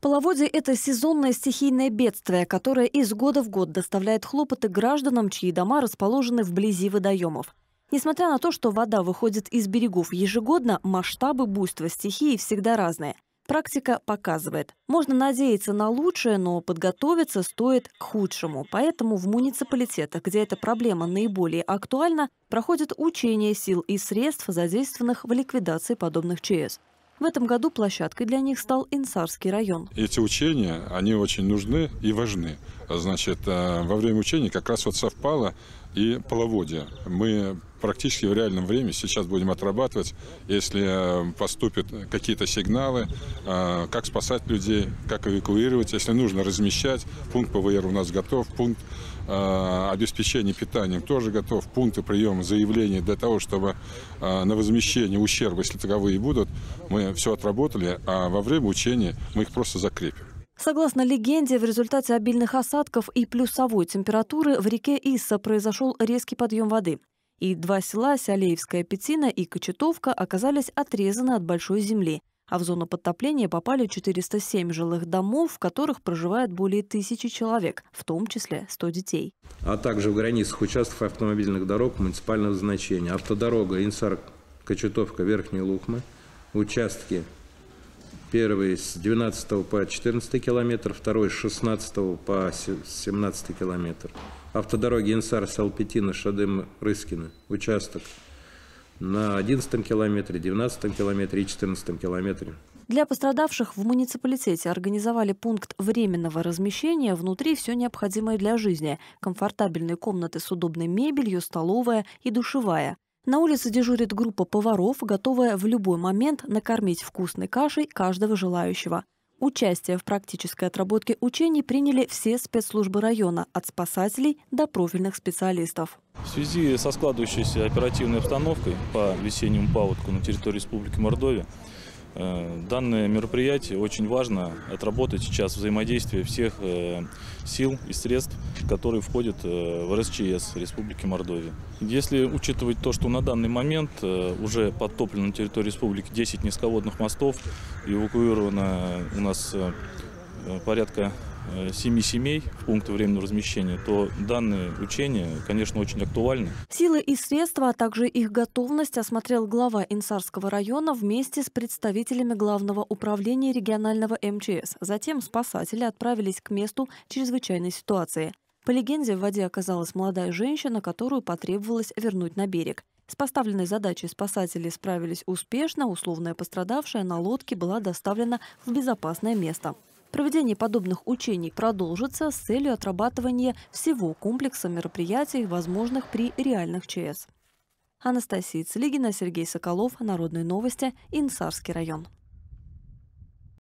Половодье – это сезонное стихийное бедствие, которое из года в год доставляет хлопоты гражданам, чьи дома расположены вблизи водоемов. Несмотря на то, что вода выходит из берегов ежегодно, масштабы буйства стихии всегда разные. Практика показывает. Можно надеяться на лучшее, но подготовиться стоит к худшему. Поэтому в муниципалитетах, где эта проблема наиболее актуальна, проходят учения сил и средств, задействованных в ликвидации подобных ЧС. В этом году площадкой для них стал Инсарский район. Эти учения, они очень нужны и важны. А значит, э, во время учений как раз вот совпало и половодья. Мы практически в реальном времени сейчас будем отрабатывать, если э, поступят какие-то сигналы, э, как спасать людей, как эвакуировать, если нужно размещать. Пункт ПВР у нас готов, пункт э, обеспечения питанием тоже готов, пункты приема заявлений для того, чтобы на возмещение ущерба, если таковые будут, мы все отработали, а во время учения мы их просто закрепим. Согласно легенде, в результате обильных осадков и плюсовой температуры в реке Исса произошел резкий подъем воды. И два села, Сялеевская Петина и Кочетовка, оказались отрезаны от большой земли, а в зону подтопления попали 407 жилых домов, в которых проживает более тысячи человек, в том числе 100 детей. А также в границах участков автомобильных дорог муниципального значения. Автодорога Инсар-Кочетовка-Верхние Лухмы, участки Первый с 12 по 14 километр, второй с 16 по 17 километр. Автодороги Инсар-Салпетина, Шадым-Рыскина, участок на 11 километре, 19 километре и 14 километре. Для пострадавших в муниципалитете организовали пункт временного размещения. Внутри все необходимое для жизни. Комфортабельные комнаты с удобной мебелью, столовая и душевая. На улице дежурит группа поваров, готовая в любой момент накормить вкусной кашей каждого желающего. Участие в практической отработке учений приняли все спецслужбы района, от спасателей до профильных специалистов. В связи со складывающейся оперативной обстановкой по весеннему паводку на территории Республики Мордовия Э, данное мероприятие очень важно отработать сейчас взаимодействие всех э, сил и средств, которые входят э, в РСЧС Республики Мордовия. Если учитывать то, что на данный момент уже подтоплено на территории республики 10 низководных мостов, эвакуировано у нас порядка Э, семи семей в пункты временного размещения, то данные учения, конечно, очень актуальны. Силы и средства, а также их готовность осмотрел глава Инсарского района вместе с представителями Главного управления регионального МЧС. Затем спасатели отправились к месту чрезвычайной ситуации. По легенде, в воде оказалась молодая женщина, которую потребовалось вернуть на берег. С поставленной задачей спасатели справились успешно, условная пострадавшая на лодке была доставлена в безопасное место. Проведение подобных учений продолжится с целью отрабатывания всего комплекса мероприятий, возможных при реальных ЧС. Анастасия Целигина, Сергей Соколов, Народные новости, Инсарский район.